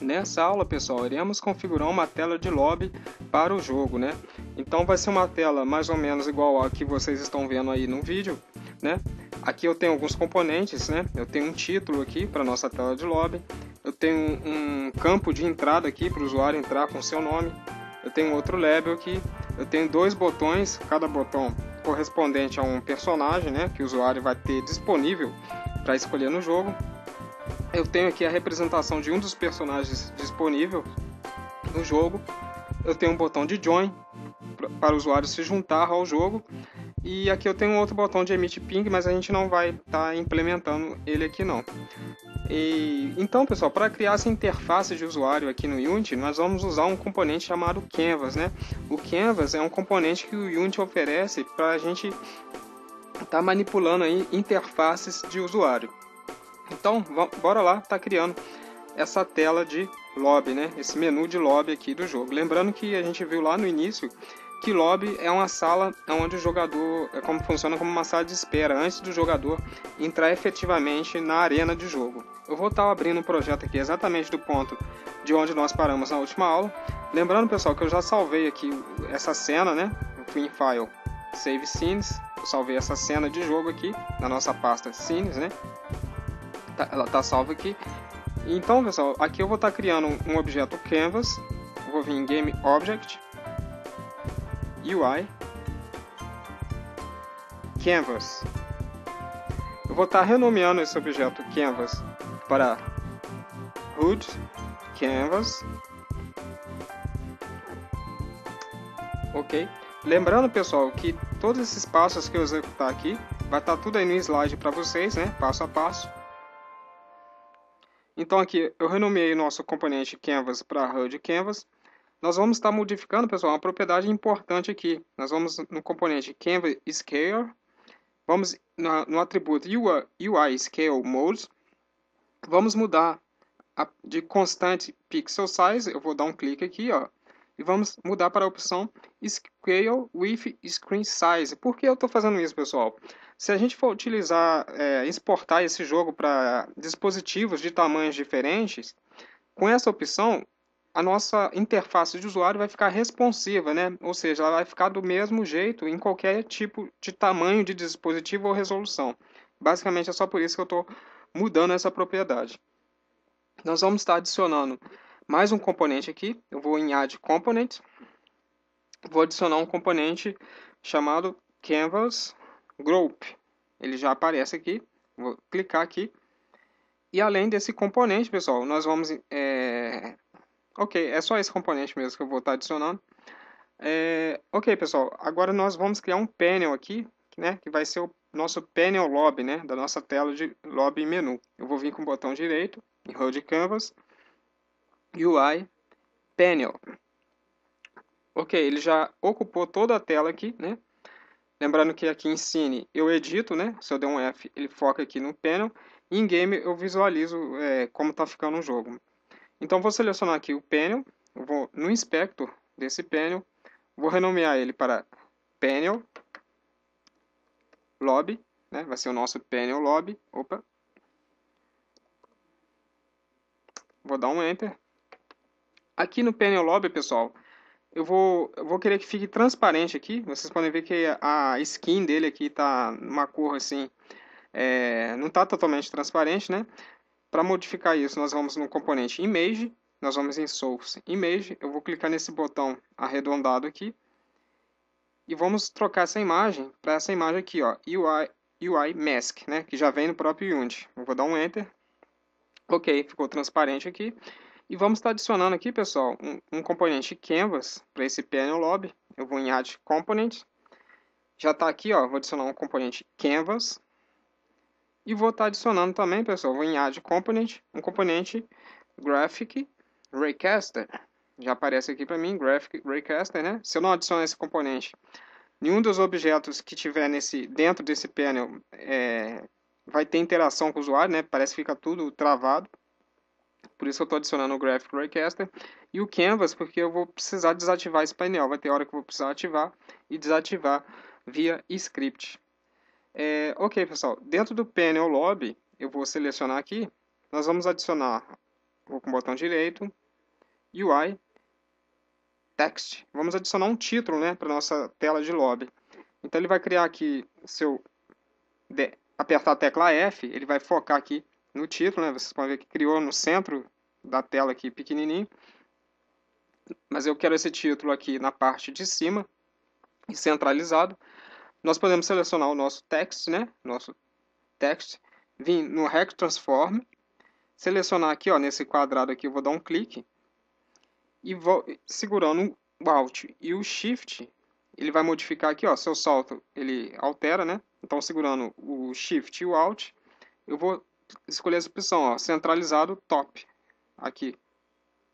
Nessa aula, pessoal, iremos configurar uma tela de lobby para o jogo, né? Então vai ser uma tela mais ou menos igual a que vocês estão vendo aí no vídeo, né? Aqui eu tenho alguns componentes, né? Eu tenho um título aqui para nossa tela de lobby, eu tenho um campo de entrada aqui para o usuário entrar com seu nome, eu tenho outro label aqui, eu tenho dois botões, cada botão correspondente a um personagem, né? Que o usuário vai ter disponível para escolher no jogo eu tenho aqui a representação de um dos personagens disponível no jogo. Eu tenho um botão de join para o usuário se juntar ao jogo. E aqui eu tenho outro botão de emit ping, mas a gente não vai estar tá implementando ele aqui não. E, então, pessoal, para criar essa interface de usuário aqui no Unity, nós vamos usar um componente chamado Canvas, né? O Canvas é um componente que o Unity oferece para a gente estar tá manipulando aí interfaces de usuário. Então, bora lá, tá criando essa tela de lobby, né? Esse menu de lobby aqui do jogo. Lembrando que a gente viu lá no início que lobby é uma sala onde o jogador é como funciona como uma sala de espera antes do jogador entrar efetivamente na arena de jogo. Eu vou estar tá abrindo um projeto aqui exatamente do ponto de onde nós paramos na última aula. Lembrando, pessoal, que eu já salvei aqui essa cena, né? Eu em file save scenes, eu salvei essa cena de jogo aqui na nossa pasta scenes, né? tá, ela tá salva aqui. Então, pessoal, aqui eu vou estar tá criando um objeto canvas, vou vir em game object, UI, canvas. Eu vou estar tá renomeando esse objeto canvas para hood canvas. Ok. Lembrando, pessoal, que todos esses passos que eu executar aqui vai estar tá tudo aí no slide para vocês, né? Passo a passo. Então aqui eu renomeei nosso componente canvas para HUD canvas. Nós vamos estar modificando, pessoal, uma propriedade importante aqui. Nós vamos no componente canvas scale, vamos na, no atributo UI, UI scale mode, vamos mudar a, de constante pixel size, eu vou dar um clique aqui, ó, e vamos mudar para a opção Scale with Screen Size. Por que eu estou fazendo isso, pessoal? Se a gente for utilizar, é, exportar esse jogo para dispositivos de tamanhos diferentes, com essa opção, a nossa interface de usuário vai ficar responsiva, né? ou seja, ela vai ficar do mesmo jeito em qualquer tipo de tamanho de dispositivo ou resolução. Basicamente é só por isso que eu estou mudando essa propriedade. Nós vamos estar adicionando mais um componente aqui. Eu vou em Add Component. Vou adicionar um componente chamado Canvas Group. Ele já aparece aqui. Vou clicar aqui. E além desse componente, pessoal, nós vamos... É... Ok, é só esse componente mesmo que eu vou estar adicionando. É... Ok, pessoal, agora nós vamos criar um panel aqui, né, que vai ser o nosso panel lobby, né, da nossa tela de lobby menu. Eu vou vir com o botão direito, em Road Canvas, UI Panel. Ok, ele já ocupou toda a tela aqui, né? Lembrando que aqui em Cine eu edito, né? Se eu der um F, ele foca aqui no panel. E em Game eu visualizo é, como está ficando o jogo. Então vou selecionar aqui o panel, vou no inspector desse panel, vou renomear ele para panel lobby, né? Vai ser o nosso panel lobby. Opa. Vou dar um enter. Aqui no painel lobby, pessoal, eu vou, eu vou querer que fique transparente aqui. Vocês podem ver que a skin dele aqui está numa cor assim, é, não está totalmente transparente, né? Para modificar isso, nós vamos no componente Image, nós vamos em Source Image, eu vou clicar nesse botão arredondado aqui, e vamos trocar essa imagem para essa imagem aqui, ó, UI, UI Mask, né, que já vem no próprio Unity. Eu vou dar um Enter. Ok, ficou transparente aqui. E vamos estar adicionando aqui, pessoal, um, um componente canvas para esse panel lobby. Eu vou em add component. Já está aqui, ó, vou adicionar um componente canvas. E vou estar tá adicionando também, pessoal, vou em add component, um componente graphic raycaster. Já aparece aqui para mim, graphic raycaster, né? Se eu não adicionar esse componente, nenhum dos objetos que tiver nesse, dentro desse panel é, vai ter interação com o usuário, né? Parece que fica tudo travado. Por isso eu estou adicionando o Graphic Recaster e o Canvas, porque eu vou precisar desativar esse painel. Vai ter hora que eu vou precisar ativar e desativar via script. É, ok, pessoal. Dentro do panel lobby, eu vou selecionar aqui. Nós vamos adicionar, vou com o botão direito, UI, text. Vamos adicionar um título né, para nossa tela de lobby. Então ele vai criar aqui, eu apertar a tecla F, ele vai focar aqui no título, né? Vocês podem ver que criou no centro da tela aqui, pequenininho. Mas eu quero esse título aqui na parte de cima e centralizado. Nós podemos selecionar o nosso text, né? Nosso text. Vim no Rec Transform. Selecionar aqui, ó, nesse quadrado aqui, eu vou dar um clique. E vou segurando o Alt e o Shift, ele vai modificar aqui, ó, Se eu salto, ele altera, né? Então, segurando o Shift e o Alt, eu vou escolher essa opção, ó, centralizado top, aqui.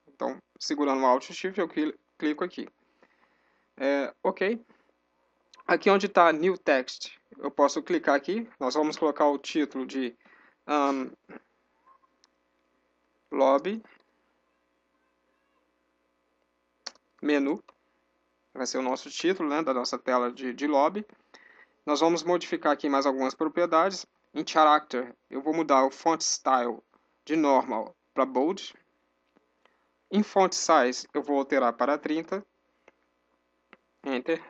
Então, segurando o Alt Shift, eu clico aqui. É, ok. Aqui onde está New Text, eu posso clicar aqui. Nós vamos colocar o título de um, Lobby Menu. Vai ser o nosso título né, da nossa tela de, de lobby. Nós vamos modificar aqui mais algumas propriedades. Em Character, eu vou mudar o Font Style de Normal para Bold. Em Font Size, eu vou alterar para 30. Enter.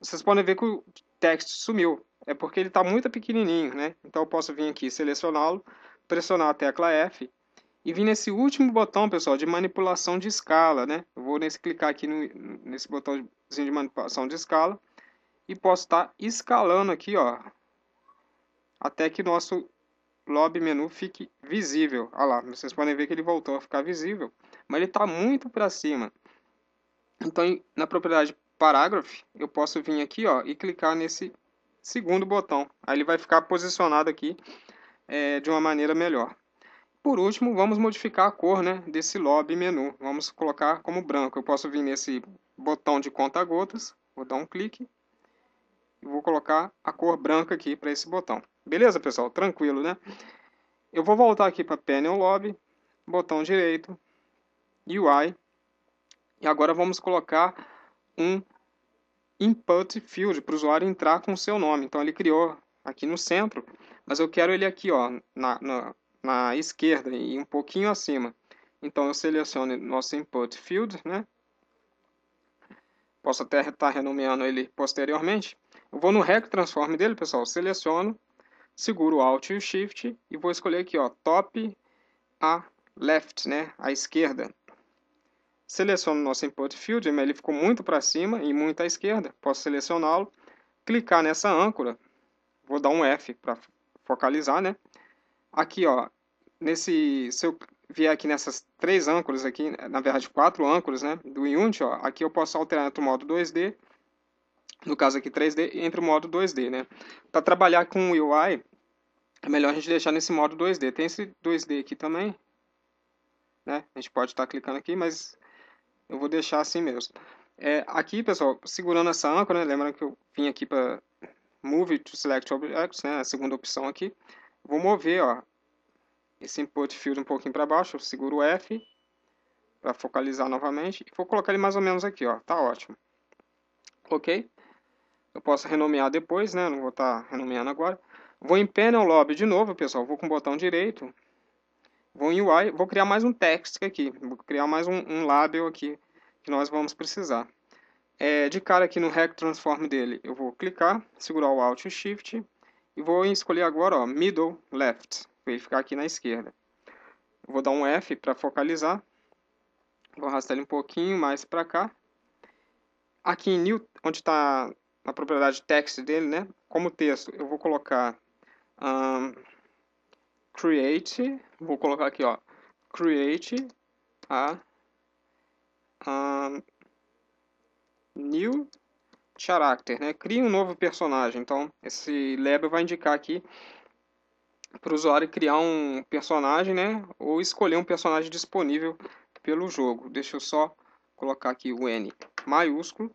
Vocês podem ver que o texto sumiu. É porque ele está muito pequenininho, né? Então eu posso vir aqui selecioná-lo, pressionar a tecla F e vir nesse último botão, pessoal, de manipulação de escala, né? Eu vou nesse, clicar aqui no, nesse botãozinho de manipulação de escala e posso estar tá escalando aqui, ó, até que nosso lobby menu fique visível. Olha lá, vocês podem ver que ele voltou a ficar visível, mas ele está muito para cima. Então, na propriedade parágrafo, eu posso vir aqui ó, e clicar nesse segundo botão. Aí ele vai ficar posicionado aqui é, de uma maneira melhor. Por último, vamos modificar a cor né, desse lobby menu. Vamos colocar como branco. Eu posso vir nesse botão de conta gotas, vou dar um clique e vou colocar a cor branca aqui para esse botão. Beleza, pessoal? Tranquilo, né? Eu vou voltar aqui para Panel Lobby, botão direito, UI, e agora vamos colocar um input field para o usuário entrar com o seu nome. Então ele criou aqui no centro, mas eu quero ele aqui ó, na, na, na esquerda e um pouquinho acima. Então eu seleciono nosso input field, né? Posso até estar tá renomeando ele posteriormente. Eu vou no rec transform dele, pessoal, seleciono seguro o Alt e o Shift e vou escolher aqui, ó, Top a Left, né, à esquerda. Seleciono o nosso Input Field, ele ficou muito para cima e muito à esquerda. Posso selecioná-lo, clicar nessa âncora, vou dar um F para focalizar, né? Aqui, ó, nesse, se eu vier aqui nessas três âncoras aqui, na verdade quatro âncoras, né, do Unity, ó, aqui eu posso alterar entre o modo 2D no caso aqui 3D, entre o modo 2D, né? Para trabalhar com o UI, é melhor a gente deixar nesse modo 2D. Tem esse 2D aqui também, né? A gente pode estar tá clicando aqui, mas eu vou deixar assim mesmo. É, aqui, pessoal, segurando essa âncora, né? lembra que eu vim aqui para Move to Select Objects, né? A segunda opção aqui. Vou mover, ó, esse Input Field um pouquinho para baixo, eu seguro o F para focalizar novamente. E vou colocar ele mais ou menos aqui, ó. Tá ótimo. Ok? eu posso renomear depois, né? Não vou estar tá renomeando agora. Vou em Panel Lobby de novo, pessoal. Vou com o botão direito. Vou em UI. Vou criar mais um text aqui. Vou criar mais um, um label aqui que nós vamos precisar. É, de cara aqui no Hack Transform dele, eu vou clicar, segurar o Alt e Shift e vou escolher agora ó, Middle Left, para ele ficar aqui na esquerda. Vou dar um F para focalizar. Vou arrastar ele um pouquinho mais para cá. Aqui em New, onde está na propriedade text dele, né? Como texto, eu vou colocar um, create, vou colocar aqui, ó, create a um, new character, né? Cria um novo personagem. Então, esse label vai indicar aqui para o usuário criar um personagem, né? Ou escolher um personagem disponível pelo jogo. Deixa eu só colocar aqui o N maiúsculo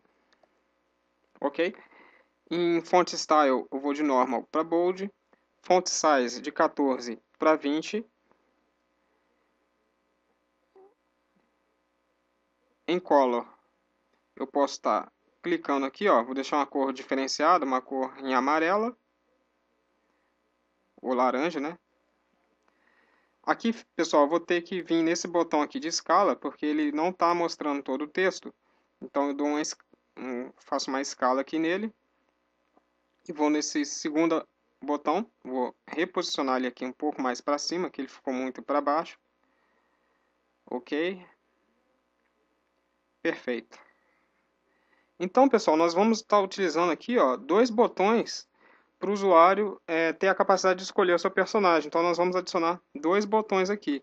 ok? Em font style eu vou de normal para bold, font size de 14 para 20. Em color eu posso estar tá clicando aqui, ó, vou deixar uma cor diferenciada, uma cor em amarela ou laranja, né? Aqui, pessoal, vou ter que vir nesse botão aqui de escala, porque ele não está mostrando todo o texto. Então, eu dou uma, faço uma escala aqui nele e vou nesse segundo botão, vou reposicionar ele aqui um pouco mais para cima, que ele ficou muito para baixo. Ok. Perfeito. Então, pessoal, nós vamos estar tá utilizando aqui ó, dois botões para o usuário é, ter a capacidade de escolher o seu personagem. Então, nós vamos adicionar dois botões aqui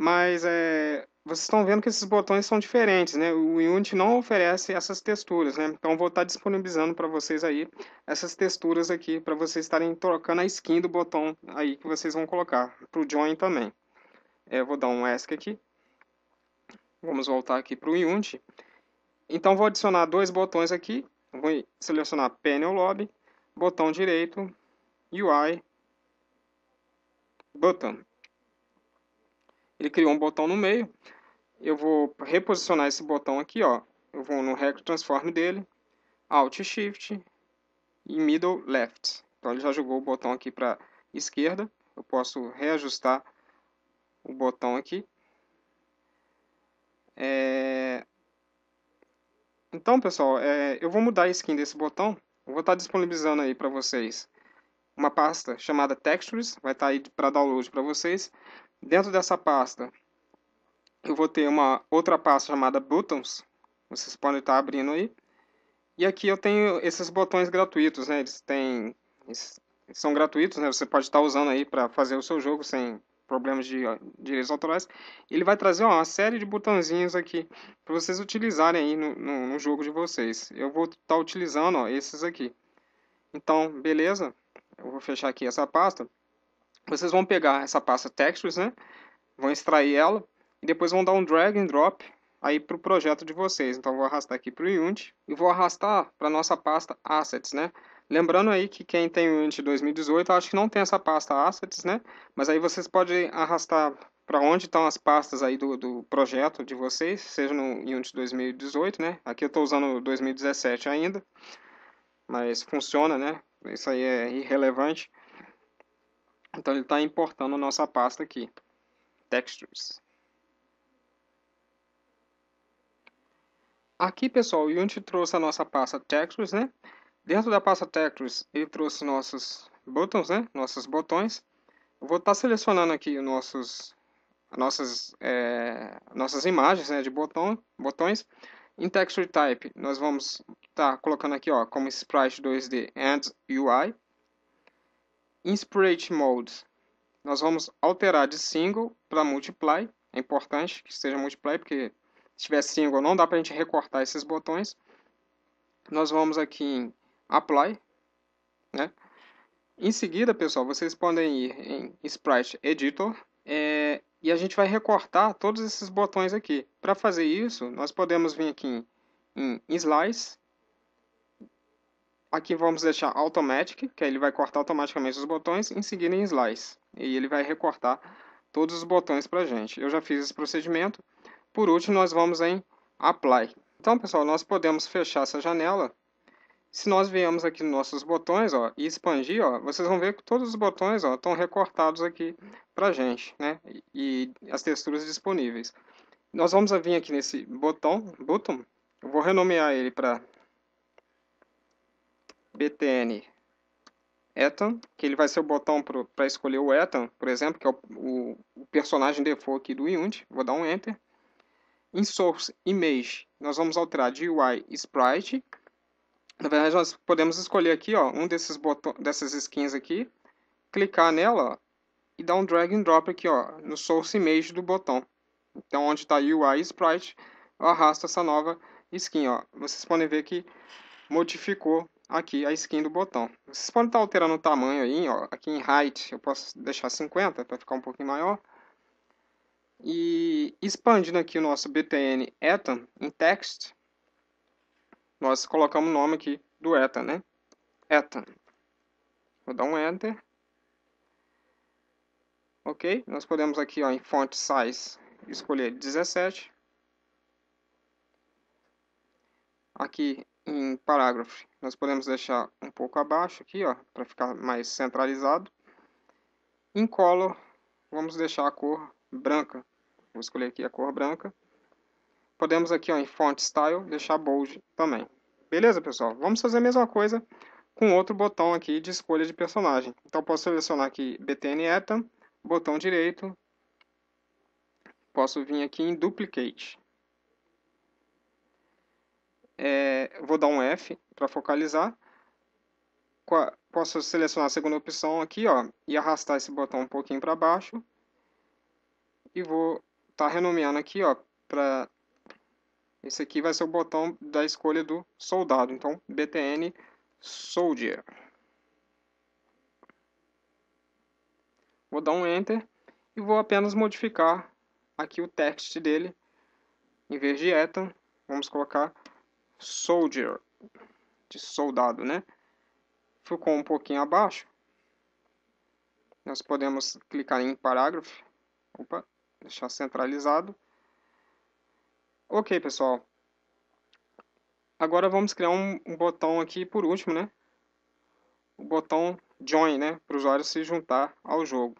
mas é, vocês estão vendo que esses botões são diferentes, né? O Unity não oferece essas texturas, né? Então vou estar disponibilizando para vocês aí essas texturas aqui para vocês estarem trocando a skin do botão aí que vocês vão colocar para o join também. É, eu vou dar um ESC aqui. Vamos voltar aqui para o Unity. Então vou adicionar dois botões aqui. Vou selecionar Panel Lobby, botão direito, UI, Button ele criou um botão no meio. Eu vou reposicionar esse botão aqui, ó. Eu vou no Record Transform dele, Alt Shift e Middle Left. Então ele já jogou o botão aqui para esquerda. Eu posso reajustar o botão aqui. É... Então, pessoal, é... eu vou mudar a skin desse botão. Eu vou estar disponibilizando aí para vocês uma pasta chamada Textures, vai estar aí para download para vocês. Dentro dessa pasta, eu vou ter uma outra pasta chamada Buttons. Vocês podem estar abrindo aí. E aqui eu tenho esses botões gratuitos, né? Eles têm eles são gratuitos, né? Você pode estar usando aí para fazer o seu jogo sem problemas de direitos autorais. Ele vai trazer ó, uma série de botãozinhos aqui para vocês utilizarem aí no, no, no, jogo de vocês. Eu vou estar utilizando ó, esses aqui. Então, beleza? Eu vou fechar aqui essa pasta vocês vão pegar essa pasta textures, né? Vão extrair ela e depois vão dar um drag and drop aí para o projeto de vocês. Então vou arrastar aqui para o Unity e vou arrastar para nossa pasta Assets, né? Lembrando aí que quem tem o Unity 2018, acho que não tem essa pasta Assets, né? Mas aí vocês podem arrastar para onde estão as pastas aí do, do projeto de vocês, seja no Unity 2018, né? Aqui eu estou usando 2017 ainda, mas funciona, né? Isso aí é irrelevante. Então ele está importando a nossa pasta aqui, textures. Aqui, pessoal, o Unity trouxe a nossa pasta textures, né? Dentro da pasta textures, ele trouxe nossos buttons, né? Nossos botões. Eu vou estar tá selecionando aqui nossos, nossas, é, nossas imagens né, de botão, botões. Em texture type, nós vamos estar tá colocando aqui, ó, como sprite 2D and UI. Inspirate Modes. Nós vamos alterar de single para multiply. É importante que seja multiply, porque se tiver single não dá para a gente recortar esses botões. Nós vamos aqui em Apply. Né? Em seguida, pessoal, vocês podem ir em Sprite Editor. É, e a gente vai recortar todos esses botões aqui. Para fazer isso, nós podemos vir aqui em, em Slice Aqui vamos deixar Automatic, que aí ele vai cortar automaticamente os botões, em seguida em Slice. E ele vai recortar todos os botões para a gente. Eu já fiz esse procedimento. Por último, nós vamos em Apply. Então, pessoal, nós podemos fechar essa janela. Se nós viemos aqui nos nossos botões ó, e expandir, ó, vocês vão ver que todos os botões ó, estão recortados aqui para a gente, né? E, e as texturas disponíveis. Nós vamos vir aqui nesse botão, button, eu vou renomear ele para btn Ethan, que ele vai ser o botão para escolher o Ethan, por exemplo, que é o, o, o personagem default aqui do Unity. Vou dar um Enter. Em Source Image, nós vamos alterar de UI Sprite. Na verdade, nós podemos escolher aqui ó, um desses botões, dessas skins aqui, clicar nela ó, e dar um drag and drop aqui ó, no Source Image do botão. Então, onde está UI Sprite, eu arrasto essa nova skin. Ó. Vocês podem ver que modificou aqui a skin do botão. Vocês podem estar tá alterando o tamanho aí, ó, aqui em height eu posso deixar 50 para ficar um pouquinho maior. E expandindo aqui o nosso btn ethan em text, nós colocamos o nome aqui do ethan, né? Etan. Vou dar um enter. Ok? Nós podemos aqui ó, em font size escolher 17. Aqui em parágrafo. Nós podemos deixar um pouco abaixo aqui, ó, para ficar mais centralizado. Em color, vamos deixar a cor branca. Vou escolher aqui a cor branca. Podemos aqui, ó, em font style, deixar bold também. Beleza, pessoal? Vamos fazer a mesma coisa com outro botão aqui de escolha de personagem. Então, posso selecionar aqui BTN Ethan, botão direito. Posso vir aqui em Duplicate é, vou dar um F para focalizar. Posso selecionar a segunda opção aqui ó, e arrastar esse botão um pouquinho para baixo. E vou estar tá renomeando aqui ó, para... Esse aqui vai ser o botão da escolha do soldado. Então, BTN Soldier. Vou dar um Enter e vou apenas modificar aqui o text dele. Em vez de Etan, vamos colocar soldier, de soldado, né? Ficou um pouquinho abaixo. Nós podemos clicar em parágrafo. Opa, deixar centralizado. Ok, pessoal. Agora vamos criar um, um botão aqui por último, né? O botão join, né? Para o usuário se juntar ao jogo.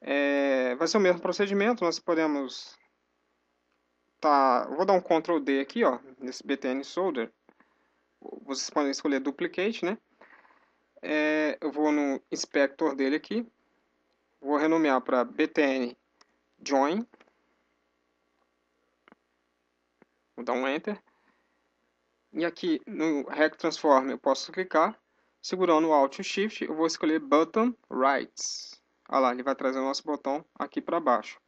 É, vai ser o mesmo procedimento. Nós podemos tá, vou dar um Ctrl D aqui, ó, nesse btn solder. Vocês podem escolher duplicate, né? É, eu vou no inspector dele aqui, vou renomear para btn join, vou dar um enter, e aqui no Rec Transform eu posso clicar, segurando o Alt e Shift, eu vou escolher Button Rights. Olha lá, ele vai trazer o nosso botão aqui para baixo.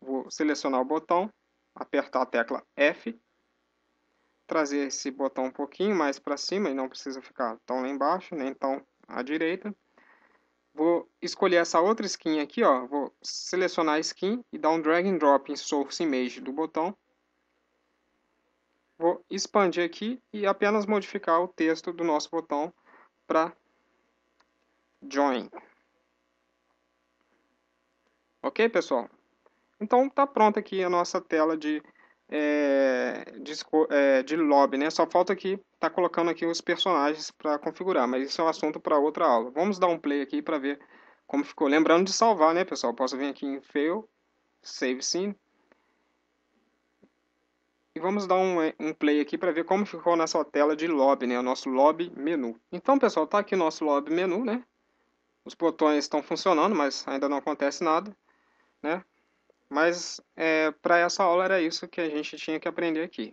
Vou selecionar o botão, apertar a tecla F, trazer esse botão um pouquinho mais para cima, e não precisa ficar tão lá embaixo, nem tão à direita. Vou escolher essa outra skin aqui, ó. vou selecionar a skin e dar um drag and drop em Source Image do botão. Vou expandir aqui e apenas modificar o texto do nosso botão para Join. Ok, pessoal? Então está pronta aqui a nossa tela de, é, de, é, de, lobby, né? Só falta aqui tá colocando aqui os personagens para configurar, mas isso é um assunto para outra aula. Vamos dar um play aqui para ver como ficou. Lembrando de salvar, né, pessoal? Posso vir aqui em Fail, Save Scene. E vamos dar um, um play aqui para ver como ficou a nossa tela de lobby, né? O nosso lobby menu. Então, pessoal, tá aqui o nosso lobby menu, né? Os botões estão funcionando, mas ainda não acontece nada, né? Mas é, para essa aula era isso que a gente tinha que aprender aqui.